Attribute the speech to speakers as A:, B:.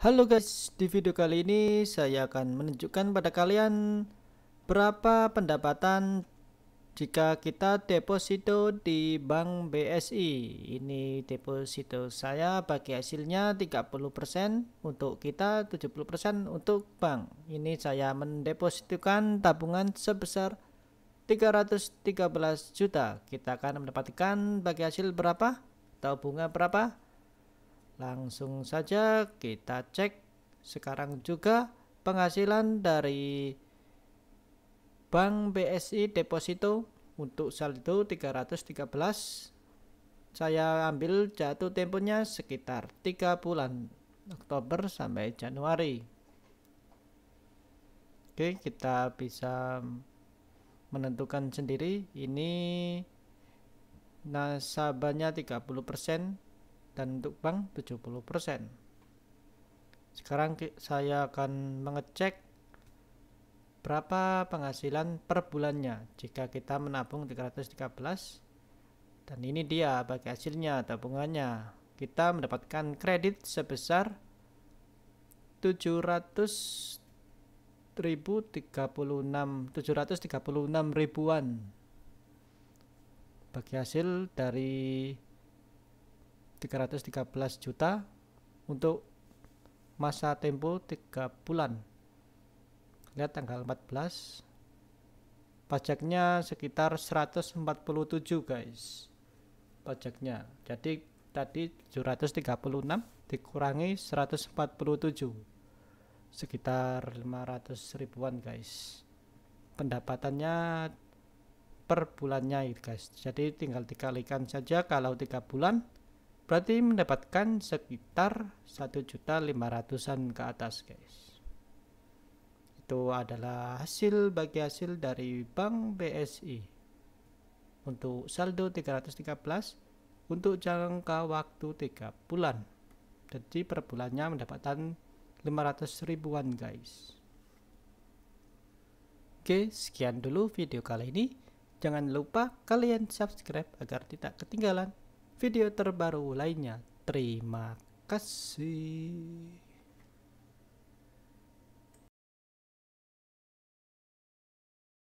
A: Halo guys, di video kali ini saya akan menunjukkan pada kalian berapa pendapatan jika kita deposito di Bank BSI. Ini deposito saya bagi hasilnya 30% untuk kita, 70% untuk bank. Ini saya mendepositukan tabungan sebesar 313 juta. Kita akan mendapatkan bagi hasil berapa? Atau bunga berapa? Langsung saja kita cek sekarang juga penghasilan dari Bank BSI Deposito untuk saldo 313 saya ambil jatuh temponya sekitar 3 bulan Oktober sampai Januari Oke kita bisa menentukan sendiri ini nasabahnya dan untuk bank 70%. Sekarang saya akan mengecek berapa penghasilan per bulannya jika kita menabung 313 dan ini dia bagi hasilnya tabungannya kita mendapatkan kredit sebesar 700 736 736 ribuan bagi hasil dari 313 juta untuk masa tempo 3 bulan lihat tanggal 14 pajaknya sekitar 147 guys pajaknya jadi tadi 736 dikurangi 147 sekitar 500 ribuan guys pendapatannya per bulannya guys jadi tinggal dikalikan saja kalau tiga bulan berarti mendapatkan sekitar 1.500an ke atas guys itu adalah hasil bagi hasil dari Bank BSI untuk saldo 313 untuk jangka waktu 3 bulan jadi per bulannya mendapatkan 500 ribuan guys oke sekian dulu video kali ini jangan lupa kalian subscribe agar tidak ketinggalan video terbaru lainnya. Terima kasih.